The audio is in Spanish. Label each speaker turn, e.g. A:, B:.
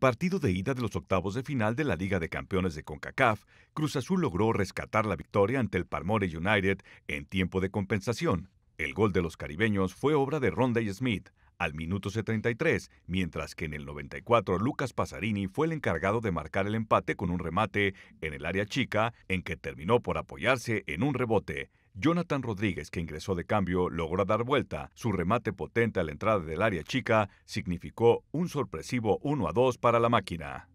A: partido de ida de los octavos de final de la Liga de Campeones de CONCACAF, Cruz Azul logró rescatar la victoria ante el Palmore United en tiempo de compensación. El gol de los caribeños fue obra de y Smith al minuto 73, mientras que en el 94 Lucas Pasarini fue el encargado de marcar el empate con un remate en el área chica en que terminó por apoyarse en un rebote. Jonathan Rodríguez, que ingresó de cambio, logró dar vuelta. Su remate potente a la entrada del área chica significó un sorpresivo 1 a 2 para la máquina.